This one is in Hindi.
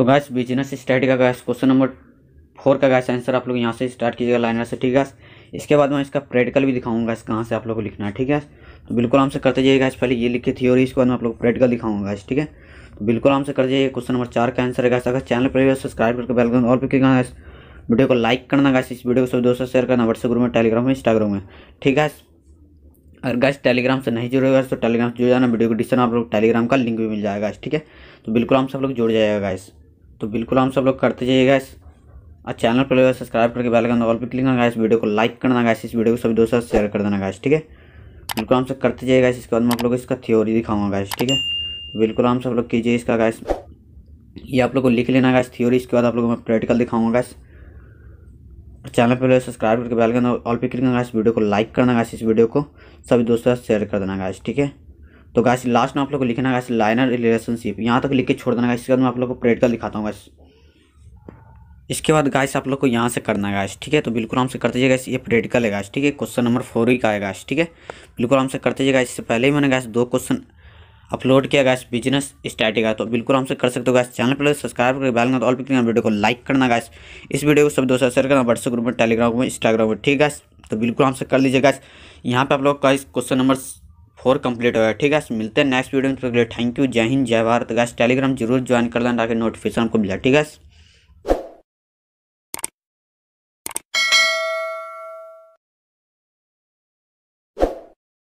तो गैस बिजनेस स्टडी का गैस क्वेश्चन नंबर फोर का गैस आंसर आप लोग यहाँ से स्टार्ट कीजिएगा लाइनर से ठीक है इसके बाद मैं इसका प्रैक्टिकल भी दिखाऊंगा इस कहाँ से आप लोग को लिखना है ठीक है तो बिल्कुल आम से करते जाइए गैस पहले ये लिखे थ्योरी इसके बाद मैं आप लोग प्रैक्टिकल दिखाऊंगा इस ठीक है तो बिल्कुल आम से कर जाइए क्वेश्चन नंबर चार का आंसर है गैस अगर चैनल पर सब्सक्राइब करके बैल और भी क्या गैस वीडियो को लाइक करना गैस इस वीडियो को सब दोस्तों शेयर करना व्हाट्सअप ग्रुप में टेलीग्राम में इंस्टाग्राम में ठीक है अगर गैस टेलीग्राम से नहीं जुड़ेगा तो टेलीग्राम से जुड़ जाना वीडियो को डिस्क्रिप्शन आप लोग टेलीग्राम का लिंक भी मिल जाएगा ठीक है तो बिल्कुल आम से आप लोग जुड़ जाएगा गैस तो बिल्कुल हम सब लोग करते जाइए गैस और चैनल पर सब्सक्राइब करके बैल करना ऑल पर क्लिक करना इस वीडियो को लाइक करना गैस इस वीडियो को सभी दोस्तों शेयर कर देना गैस ठीक है बिल्कुल हम सब करते जाइए गैस इसके बाद मैं आप लोग इसका थ्योरी दिखाऊंगा गैस ठीक है बिल्कुल हम सब लोग कीजिए इसका गैस ये आप लोग को लिख लेना गैस थ्योरी इसके बाद आप लोग मैं प्रैक्टिकल दिखाऊंगा गैस चैनल पर सब्सक्राइब करके बैल करना ऑल पर क्लिक करना इस वीडियो को लाइक करना गैस इस वीडियो को सभी दोस्तों साथ शेयर कर देना गैस ठीक है तो गाइस लास्ट में आप लोग को लिखना गाइस लाइनर रिलेशनशिप यहाँ तक लिख के छोड़ देना गाइस इसके बाद मैं आप लोग को प्रैक्टिकल दिखाता हूँ गाइस इसके बाद गाइस आप लोग को यहाँ से करना है गाइस ठीक है तो बिल्कुल आराम से कर दीजिए इस ये प्रैक्टिकल है गाइस ठीक है क्वेश्चन नंबर फोर ही का है गाइस ठीक है बिल्कुल आराम से कर दीजिए गाइस इससे पहले ही मैंने गाइस दो क्वेश्चन अपलोड किया गैस बिजनेस स्टार्टिंग का तो बिल्कुल से कर सकते हो गैस चैनल पर सब्सक्राइब करके बैल तो ऑल वीडियो को लाइक करना गैस इस वीडियो को सब दोस्तों शेयर करना व्हाट्सअप ग्रुप में टेलीग्राम में इंस्टाग्राम में ठीक है तो बिल्कुल से कर लीजिए गैस यहाँ पर आप लोग का क्वेश्चन नंबर फोर कंप्लीट हो गया ठीक है मिलते हैं नेक्स्ट वीडियो में थैंक यू जय हिंद जय भारत गैस टेलीग्राम जरूर ज्वाइन कर लेना ताकि नोटिफिकेशन को मिला ठीक है